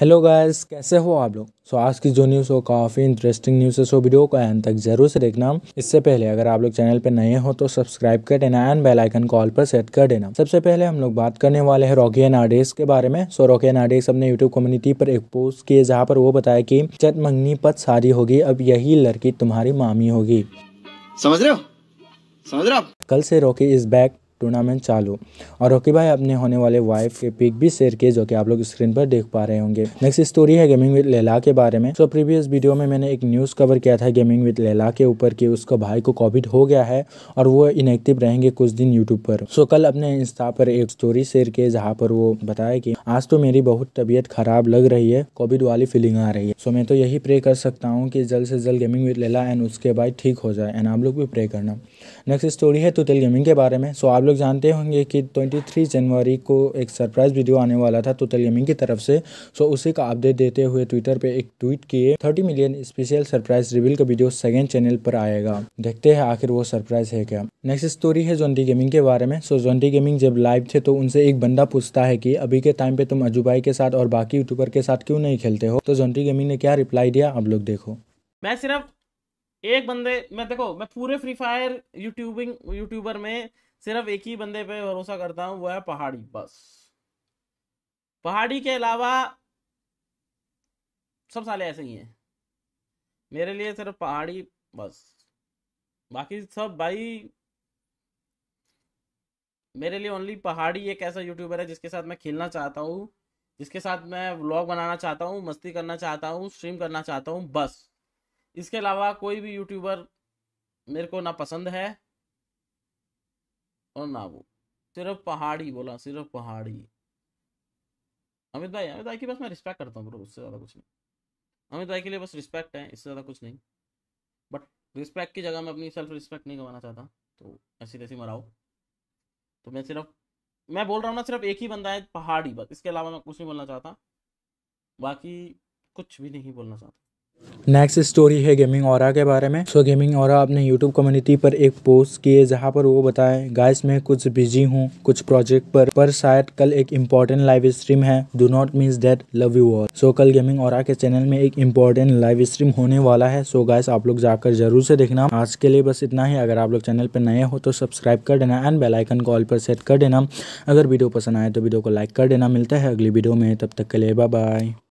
hello guys कैसे हो आप लोग सो so, आज की जो न्यूज़ हो काफ़ी इंटरेस्टिंग न्यूज़ है सो वीडियो को एंड तक जरूर से देखना इससे पहले अगर आप लोग चैनल पर नए हो तो सब्सक्राइब कर देना एंड बेल आइकन कॉल पर सेट कर देना सबसे पहले हम लोग बात करने वाले हैं रॉकी नाडेस के बारे में सो रॉकी नाडेस अपने यूट्यूब कम्युनिटी पर एक पोस्ट किए जहाँ पर वो बताया कि चट मंगनी पद सारी होगी अब यही लड़की तुम्हारी मामी होगी समझ रहे हो समझ रहे हो कल से रॉकी इज बैक टूर्नामेंट चालू और रोकी भाई अपने होने वाले वाइफ के पिक भी शेयर किए जो कि आप लोग स्क्रीन पर देख पा रहे होंगे नेक्स्ट स्टोरी है गेमिंग विद लेला के बारे में सो so, प्रीवियस वीडियो में मैंने एक न्यूज़ कवर किया था गेमिंग विद लेला के ऊपर कि उसका भाई को कोविड हो गया है और वो इनएक्टिव रहेंगे कुछ दिन यूट्यूब पर सो so, कल अपने इंस्टा पर एक स्टोरी शेयर किए जहाँ पर वो बताया की आज तो मेरी बहुत तबीयत खराब लग रही है कोविड वाली फीलिंग आ रही है सो मैं तो यही प्रे कर सकता हूँ की जल्द से जल्द गेमिंग विद लेला एंड उसके भाई ठीक हो जाए एंड आप लोग भी प्रे करना नेक्स्ट स्टोरी है तुतिल गेमिंग के बारे में सो आप लोग जानते होंगे कि 23 जनवरी को एक सरप्राइज वीडियो आने वाला था तोतल गेमिंग की तरफ से सो उसी का अपडेट देते हुए ट्विटर पे एक ट्वीट किए 30 मिलियन स्पेशल सरप्राइज रिवील का वीडियो सेकेंड चैनल पर आएगा देखते हैं आखिर वो सरप्राइज है क्या नेक्स्ट स्टोरी है जोनडी गेमिंग के बारे में सो जोनडी गेमिंग जब लाइव थे तो उनसे एक बंदा पूछता है की अभी के टाइम पे तुम अजूबाई के साथ और बाकी यूट्यूबर के साथ क्यों नहीं खेलते हो तो जोनडी गेमिंग ने क्या रिप्लाई दिया आप लोग देखो मैं सिर्फ एक बंदे मैं देखो मैं पूरे फ्री फायर यूट्यूबिंग यूट्यूबर में सिर्फ एक ही बंदे पे भरोसा करता हूं वो है पहाड़ी बस पहाड़ी के अलावा सब साले ऐसे ही हैं मेरे लिए सिर्फ पहाड़ी बस बाकी सब भाई मेरे लिए ओनली पहाड़ी एक ऐसा यूट्यूबर है जिसके साथ मैं खेलना चाहता हूँ जिसके साथ मैं व्लॉग बनाना चाहता हूँ मस्ती करना चाहता हूँ स्ट्रीम करना चाहता हूँ बस इसके अलावा कोई भी यूट्यूबर मेरे को ना पसंद है और ना वो सिर्फ पहाड़ी बोला सिर्फ पहाड़ी अमित भाई अमित भाई की बस मैं रिस्पेक्ट करता हूँ ब्रो उससे ज़्यादा कुछ नहीं अमित भाई के लिए बस रिस्पेक्ट है इससे ज़्यादा कुछ नहीं बट रिस्पेक्ट की जगह मैं अपनी सेल्फ रिस्पेक्ट नहीं गंवाना चाहता तो ऐसी तैसी मराओ तो मैं सिर्फ मैं बोल रहा हूँ ना सिर्फ एक ही बंदा है पहाड़ी बस इसके अलावा मैं कुछ नहीं बोलना चाहता बाकी कुछ भी नहीं बोलना चाहता नेक्स्ट स्टोरी है गेमिंग और के बारे में सो गेमिंग और अपने यूट्यूब कम्युनिटी पर एक पोस्ट किए जहाँ पर वो बताएं गाइस मैं कुछ बिजी हूँ कुछ प्रोजेक्ट पर पर शायद कल एक इम्पोर्टेंट लाइव स्ट्रीम है do not miss date love you all so कल गेमिंग और के चैनल में एक इम्पोर्टेंट लाइव स्ट्रीम होने वाला है सो so, गाइस आप लोग जाकर जरूर से देखना आज के लिए बस इतना ही अगर आप लोग चैनल पर नए हो तो सब्सक्राइब कर देना एंड बेलाइकन कॉल पर सेट कर देना अगर वीडियो पसंद आए तो वीडियो को लाइक कर देना मिलता है अगली वीडियो में तब तक के लिए बाय